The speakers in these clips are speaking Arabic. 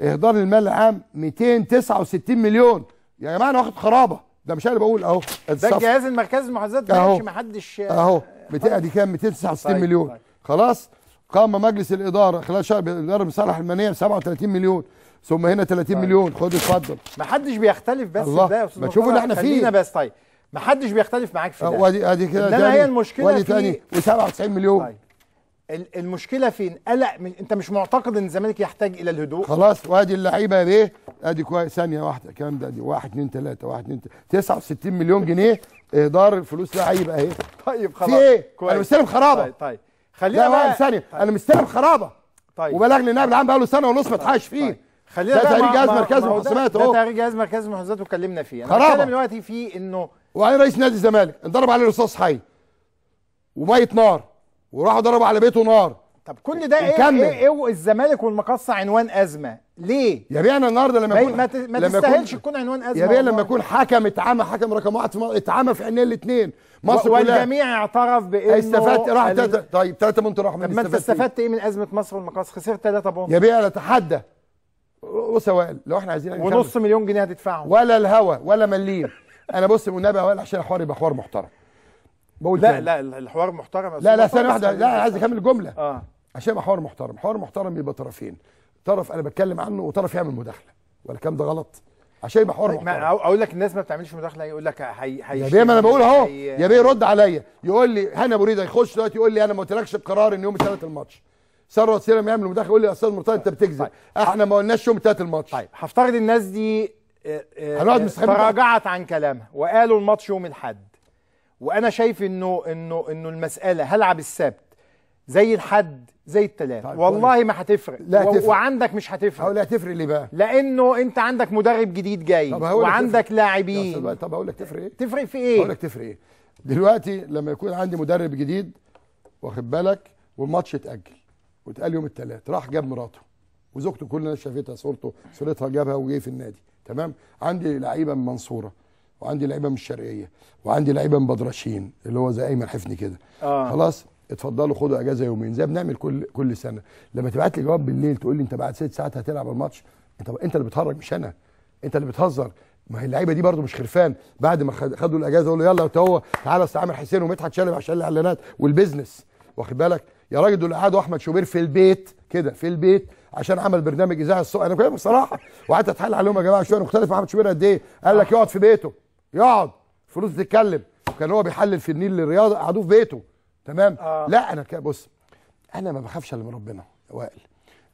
اهدار المال العام 269 مليون يا جماعه انا واخد خرابه ده مش انا بقول اهو ده الجهاز المركزي للمحافظات ما حدش اهو ادي كام 269 طيب، مليون طيب. خلاص قام مجلس الاداره خلال شهر الاداره بصالح الماليه ب 37 مليون ثم هنا 30 طيب. مليون خد اتفضل ما حدش بيختلف بس الله. ده يا استاذ ما تشوفوا اللي احنا فيه خلينا بس طيب ما حدش بيختلف معاك في أه، ده ادي ادي كده ده هي المشكله في تاني و97 مليون طيب. المشكله فين قلق من... انت مش معتقد ان الزمالك يحتاج الى الهدوء خلاص وادي اللعيبه يا بيه ادي كويس ثانيه واحده الكلام ده دي 1 2 3 1 2 69 مليون جنيه اهدار فلوس لعيبه اهي طيب خلاص في ايه كويس. انا مستلم خرابه طيب, طيب. خلينا بقى ثانيه طيب. انا مستلم خرابه طيب وبلغني النائب العام بقى له سنه ونص ما اتحاش فيه طيب. خلينا ده تهريج جهاز مركز المحاسبات اهو ده تهريج جهاز مركز المحاسبات واتكلمنا فيه انا بتكلم دلوقتي فيه انه وعين رئيس نادي الزمالك انضرب عليه رصاص حي وميه نار وراحوا ضربوا على بيته نار طب كل ده ايه ايه, إيه الزمالك والمقصه عنوان ازمه ليه يا بيعنا النهارده لما يكون ما, تستاهلش تكون عنوان ازمه يا يبيع لما يكون حكم اتعمى حكم رقم واحد في اتعمى في عينين الاثنين مصر كلها والجميع اعترف بانه استفدت راح ال... طيب ثلاثة بونت راح من طب ما انت إيه؟ استفدت ايه من ازمه مصر والمقاصة خسرت 3 بونت يبيع انا اتحدى وسوائل لو احنا عايزين ونص مليون جنيه هتدفعهم ولا الهوا ولا مليم انا بص والنبي عشان حوار يبقى حوار محترم بقول لا لا الحوار محترم لا لا ثانيه واحده لا عايز اكمل الجمله اه عشان يبقى حوار محترم حوار محترم يبقى طرفين طرف انا بتكلم عنه وطرف يعمل مداخله ولا الكلام ده غلط عشان يبقى حوار طيب، محترم اقول لك الناس ما بتعملش مداخله يقول لك هي هي يا بيه ما انا بقول اهو يا بيه يرد عليا يقول لي هنا ابو ريده يخش دلوقتي يقول لي انا ما قلتلكش القرار ان يوم الثلاث الماتش ثروت سيرم يعمل مداخله يقول لي يا استاذ مرتضى انت بتكذب طيب، احنا ما قلناش يوم الثلاث الماتش طيب هفترض الناس دي آه، آه، هنقعد آه، تراجعت عن كلامها وقالوا الماتش يوم الاحد وانا شايف انه انه انه المساله هلعب السبت زي الحد زي الثلاث طيب والله ما هتفرق لا و... تفرق. وعندك مش هتفرق هقول لك هتفرق ليه بقى لانه انت عندك مدرب جديد جاي وعندك لاعبين طب هقول لك تفرق ايه تفرق في ايه هقول لك تفرق ايه دلوقتي لما يكون عندي مدرب جديد واخد بالك والماتش اتاجل واتقال يوم الثلاث راح جاب مراته وزوجته كل الناس شافتها صورته صورتها جابها وجاي في النادي تمام عندي لعيبه من منصوره وعندي لعيبه من الشرقيه وعندي لعيبه من بدرشين اللي هو زي ايمن حفني كده آه. خلاص اتفضلوا خدوا اجازه يومين زي بنعمل كل كل سنه لما تبعت لي جواب بالليل تقول لي انت بعد ست ساعات هتلعب الماتش انت انت اللي بتهرج مش انا انت اللي بتهزر ما هي اللعيبه دي برده مش خرفان بعد ما خدوا الاجازه يقولوا يلا هو تعالى استعمل حسين ومدحت شلبي عشان الاعلانات والبيزنس واخد بالك يا راجل دول قعدوا احمد شوبير في البيت كده في البيت عشان عمل برنامج اذاعه الصبح انا بصراحه وقعدت اتحل عليهم يا جماعه شويه مختلف مع احمد شوبير قد ايه قال لك يقعد في بيته يقعد فلوس تتكلم وكان هو بيحلل في النيل للرياضه قعدوه في بيته تمام آه. لا انا بص انا ما بخافش الا من ربنا يا وائل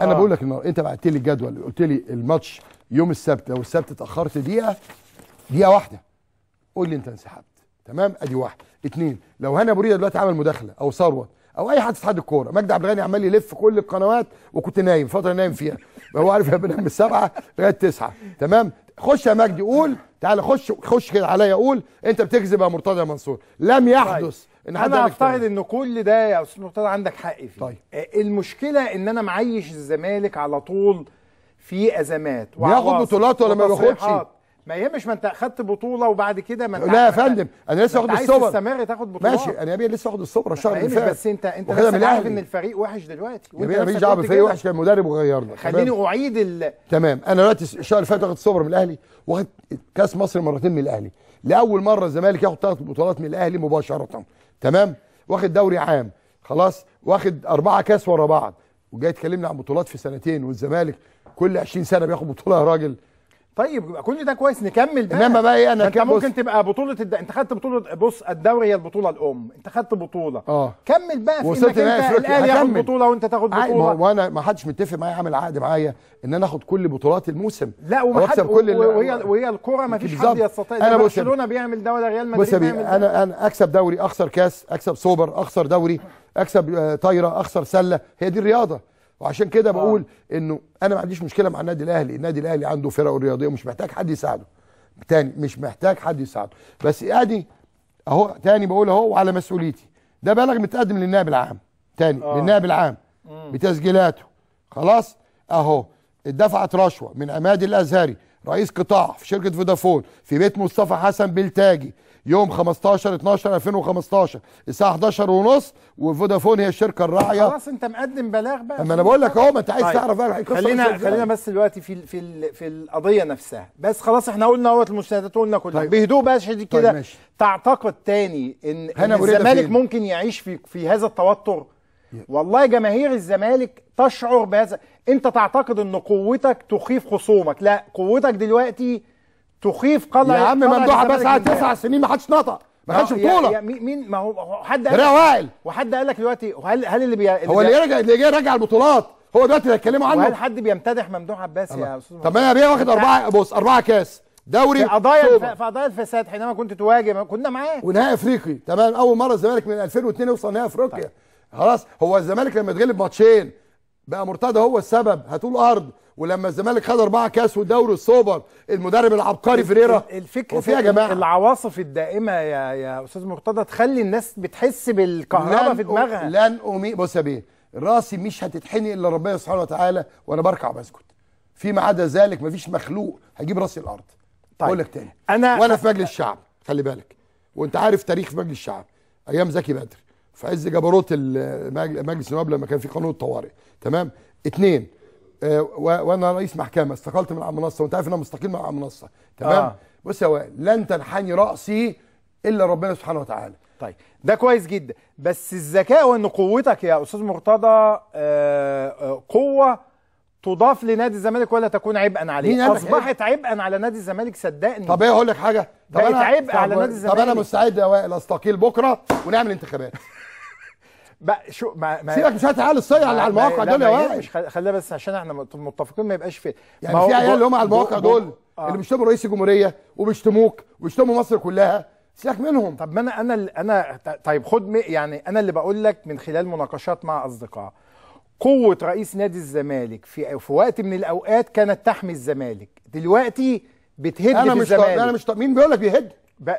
انا آه. بقول لك انت بعت لي الجدول قلت لي الماتش يوم السبت لو السبت اتاخرت دقيقه دقيقه واحده قول لي انت انسحبت تمام ادي واحد اتنين لو هاني ابو ريده دلوقتي عمل مداخله او ثروت او اي حد في اتحاد الكوره مجدي عبد الغني عمال يلف كل القنوات وكنت نايم فتره نايم فيها هو عارف انا بنام من السبعه لغايه التسعه تمام خش يا مجدي قول تعال خش خش كده عليا قول انت بتكذب يا مرتضى يا منصور لم طيب، يحدث طيب. ان حد انا اعتقد ان كل ده يا استاذ مرتضى عندك حق فيه طيب. آه، المشكله ان انا معيش الزمالك على طول في ازمات بياخد بطولات ولا ما بياخدش ما يهمش ما انت اخدت بطوله وبعد كده ما انت لا يا فندم انا لسه واخد السوبر تستمر تاخد بطوله ماشي انا يا بيه لسه واخد السوبر الشهر اللي فات بس انت انت لسه عارف ان الفريق وحش دلوقتي يا بيه مفيش دعوه بالفريق وحش كان مدرب وغيرنا خليني اعيد ال... تمام انا دلوقتي الشهر اللي فات واخد السوبر من الاهلي واخد كاس مصر مرتين من الاهلي لاول مره الزمالك ياخد ثلاث بطولات من الاهلي مباشره تمام واخد دوري عام خلاص واخد اربعه كاس ورا بعض وجاي تكلمنا عن بطولات في سنتين والزمالك كل 20 سنه بياخد بطوله يا راجل طيب يبقى كل ده كويس نكمل بقى انما بقى ايه انا انت ممكن تبقى بطوله الد... انت خدت بطوله بص الدوري هي البطوله الام انت خدت بطوله اه كمل بقى في انك انت إيه؟ الاهلي ياخد بطوله وانت تاخد بطوله ما وانا ما حدش متفق معايا عامل عقد معايا ان انا اخد كل بطولات الموسم لا وما و... كل اللي... وهي وهي الكوره ما فيش حد يستطيع انا برشلونه بيعمل ده ولا ريال مدريد بيعمل ده. انا انا اكسب دوري اخسر كاس اكسب سوبر اخسر دوري اكسب آه، طايره اخسر سله هي دي الرياضه وعشان كده آه. بقول انه انا ما عنديش مشكله مع النادي الاهلي النادي الاهلي عنده فرقه رياضيه ومش محتاج حد يساعده تاني مش محتاج حد يساعده بس ادي اهو تاني بقول اهو وعلى مسؤوليتي ده بلغ متقدم للنائب العام تاني آه. للنائب العام مم. بتسجيلاته خلاص اهو اتدفعت رشوه من عماد الازهري رئيس قطاع في شركه فودافون في بيت مصطفى حسن بلتاجي يوم 15 12 2015 الساعه 11 ونص وفودافون هي الشركه الراعيه خلاص انت مقدم بلاغ بقى اما انا بقول لك اهو ما انت عايز طيب. تعرف بقى خلينا خلينا بس دلوقتي في في في القضيه نفسها بس خلاص احنا قلنا اهوت المشاهدات قلنا كلها طيب. بهدوء بقى شديد كده طيب ماشي. تعتقد تاني ان, إن الزمالك ممكن يعيش في في هذا التوتر والله جماهير الزمالك تشعر بهذا انت تعتقد ان قوتك تخيف خصومك لا قوتك دلوقتي تخيف قلع يا عم ممدوح بس قعد تسع سنين ما حدش نطق ما خدش بطوله مين ما هو حد قال وائل وحد قال لك دلوقتي هل هل اللي بي... اللي هو اللي يرجع اللي جاي يرجع البطولات هو دلوقتي اللي هيتكلموا عنه وهل حد بيمتدح ممدوح عباس يا استاذ طب انا بيه واخد اربعه بص اربعه كاس دوري في قضايا في قضايا الفساد حينما كنت تواجه كنا معاه ونهائي افريقي تمام اول مره الزمالك من 2002 يوصل نهائي افريقيا طيب. خلاص هو الزمالك لما يتغلب ماتشين بقى مرتضى هو السبب هتقول ارض ولما الزمالك خد اربعه كاس ودوري السوبر المدرب العبقري فريرا الفكره وفي يا جماعه العواصف الدائمه يا يا استاذ مرتضى تخلي الناس بتحس بالكهرباء في دماغها لن امي بص يا بيه راسي مش هتتحني الا ربنا سبحانه وتعالى وانا بركع بسكت فيما عدا ذلك مفيش مخلوق هجيب راسي الارض طيب اقول لك تاني انا وانا في مجلس الشعب خلي بالك وانت عارف تاريخ مجلس الشعب ايام زكي بدر في عز جبروت مجلس النواب لما كان في قانون الطوارئ تمام اثنين آه وانا رئيس محكمه استقلت من على المنصه وانت عارف ان انا مستقيل من على المنصه تمام آه. بص يا وائل لن تنحني راسي الا ربنا سبحانه وتعالى طيب ده كويس جدا بس الذكاء وان قوتك يا استاذ مرتضى آه،, آه قوه تضاف لنادي الزمالك ولا تكون عبئا عليه اصبحت عبئا على نادي الزمالك صدقني طب ايه اقول لك حاجه طب بقت عبء على نادي الزمالك طب انا مستعد يا وائل استقيل بكره ونعمل انتخابات بقى شو ما, ما سيبك مش هتعال الصيع اللي على المواقع دول يا وائل مش خلينا بس عشان احنا متفقين ما يبقاش في يعني في عيال اللي هم على المواقع دول آه. اللي بيشتموا رئيس الجمهوريه وبيشتموك وبيشتموا مصر كلها سيبك منهم طب ما انا انا انا طيب خد يعني انا اللي بقول لك من خلال مناقشات مع اصدقاء قوة رئيس نادي الزمالك في في وقت من الأوقات كانت تحمي الزمالك دلوقتي بتهد أنا مش الزمالك أنا مش مين بيقول لك بيهد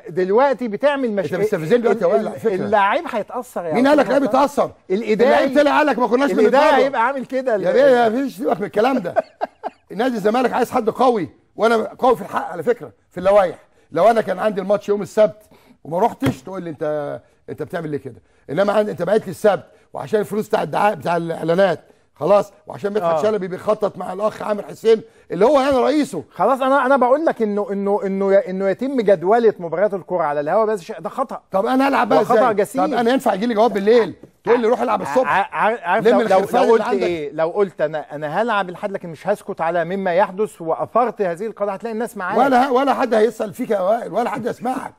دلوقتي بتعمل مشاكل انت مستفزين دلوقتي أقول لك فكره اللاعب هيتاثر يعني مين قال لك اللاعب يتاثر؟ الاداري طلع قال لك ما كناش بنتفرج الاداري هيبقى عامل كده يا بيه يا فيش سيبك من الكلام ده نادي الزمالك عايز حد قوي وانا قوي في الحق على فكره في اللوائح لو انا كان عندي الماتش يوم السبت وما رحتش تقول لي انت انت بتعمل ليه كده انما عند... انت بعت لي السبت وعشان الفلوس بتاع الدعاء بتاع الاعلانات خلاص وعشان مدحت آه. شلبي بيخطط مع الاخ عامر حسين اللي هو يعني رئيسه خلاص انا انا بقول لك انه انه انه انه يتم جدوله مباريات الكره على الهواء بس ده خطا طب انا العب بقى خطا جسيم طب انا ينفع يجي لي جواب بالليل تقول لي روح العب الصبح عارف لو, لو, لو قلت ايه لو قلت انا انا هلعب لحد لكن مش هسكت على مما يحدث واثرت هذه القضيه هتلاقي الناس معايا ولا ولا حد هيسال فيك يا وائل ولا حد يسمعك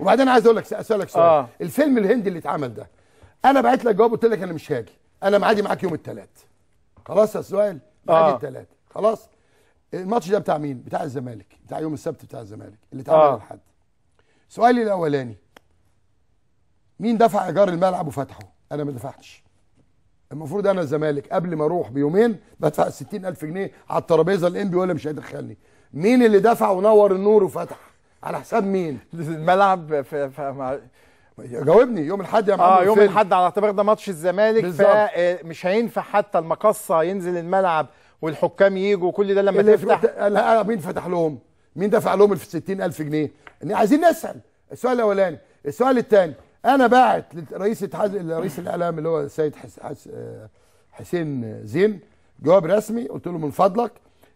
وبعدين عايز اقول لك اسالك سؤال آه. الفيلم الهندي اللي اتعمل ده انا بعت لك جواب قلت لك انا مش هاجي انا معادي معاك يوم الثلاث خلاص يا سؤال معادي آه. الثلاث خلاص الماتش ده بتاع مين بتاع الزمالك بتاع يوم السبت بتاع الزمالك اللي اتعمل آه. الحد سؤالي الاولاني مين دفع ايجار الملعب وفتحه انا ما دفعتش المفروض انا الزمالك قبل ما اروح بيومين بدفع 60000 جنيه على الترابيزه الانبي ولا مش هيدخلني مين اللي دفع ونور النور وفتح على حساب مين الملعب في, في جاوبني يوم الاحد يا معلم اه يوم الاحد على اعتبار ده ماتش الزمالك فمش هينفع حتى المقصه ينزل الملعب والحكام يجوا وكل ده لما تفتح لا مين فتح لهم؟ مين دفع لهم ال 60000 جنيه؟ عايزين نسال السؤال الاولاني، السؤال الثاني انا باعت لرئيس اتحاد رئيس الاعلام اللي هو السيد حسين زين جواب رسمي قلت له من فضلك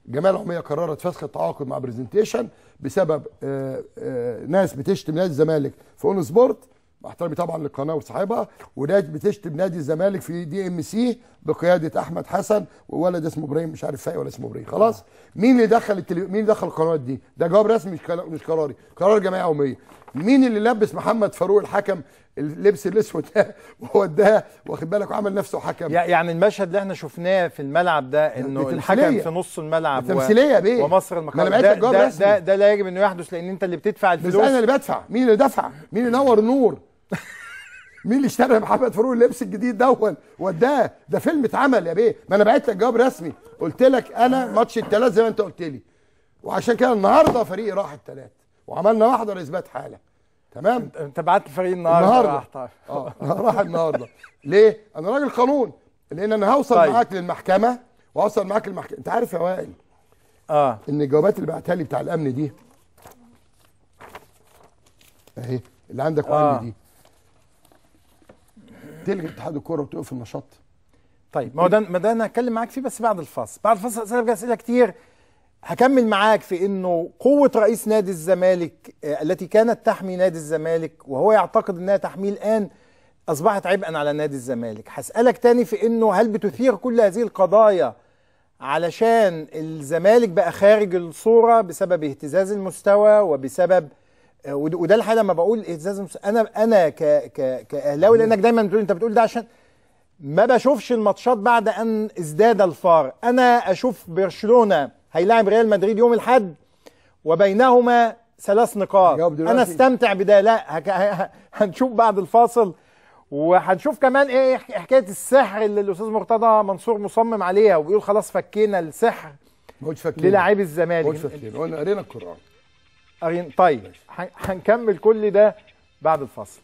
جمال العموميه قررت فسخ التعاقد مع برزنتيشن بسبب آه، آه، ناس بتشتم نادي الزمالك في اون سبورت باحترامي طبعا للقناه وصاحبها وناس بتشتم نادي الزمالك في دي ام سي بقياده احمد حسن وولد اسمه ابراهيم مش عارف فايق ولا اسمه ابراهيم خلاص مين اللي دخل التلي... مين اللي دخل القنوات دي ده جواب رسمي مش مش قراري قرار جمعيه عموميه مين اللي لبس محمد فاروق الحكم اللبس الاسود ده ووداه واخد بالك وعمل نفسه حكم يعني المشهد اللي احنا شفناه في الملعب ده انه الحكم في نص الملعب تمثيليه بيه ومصر المقاولة ده, ده, ده, ده لا يجب انه يحدث لان انت اللي بتدفع الفلوس بس انا اللي بدفع مين اللي دفع مين اللي نور نور مين اللي اشترى محمد فاروق اللبس الجديد دون وداه ده فيلم اتعمل يا بيه ما انا بعت لك جواب رسمي قلت لك انا ماتش الثلاث زي ما انت قلت لي وعشان كده النهارده فريقي راح الثلاث وعملنا محضر اثبات حاله تمام انت بعت الفريق النهارده النهارده راح طيب اه راح النهارده ليه انا راجل قانون لان انا هوصل طيب. معاك للمحكمه وهوصل معاك للمحكمه انت عارف يا وائل اه ان الجوابات اللي بعتها لي بتاع الامن دي اهي اللي عندك وعندي آه. دي تلغي اتحاد الكوره وتقفل النشاط طيب ما هو ده ما ده انا هتكلم معاك فيه بس بعد الفاصل بعد الفاصل اسالك اسئله كتير هكمل معاك في انه قوه رئيس نادي الزمالك آه، التي كانت تحمي نادي الزمالك وهو يعتقد انها تحميه الان اصبحت عبئا على نادي الزمالك هسالك تاني في انه هل بتثير كل هذه القضايا علشان الزمالك بقى خارج الصوره بسبب اهتزاز المستوى وبسبب آه، وده الحاجه لما بقول اهتزاز انا انا ك ك كاهلاوي لانك دايما بتقول انت بتقول ده عشان ما بشوفش الماتشات بعد ان ازداد الفار انا اشوف برشلونه هيلاعب ريال مدريد يوم الاحد وبينهما ثلاث نقاط انا استمتع بده لا هنشوف بعد الفاصل وهنشوف كمان ايه حكايه السحر اللي الاستاذ مرتضى منصور مصمم عليها وبيقول خلاص فكينا السحر للاعبي الزمالك قلنا قرينا القران طيب هنكمل كل ده بعد الفصل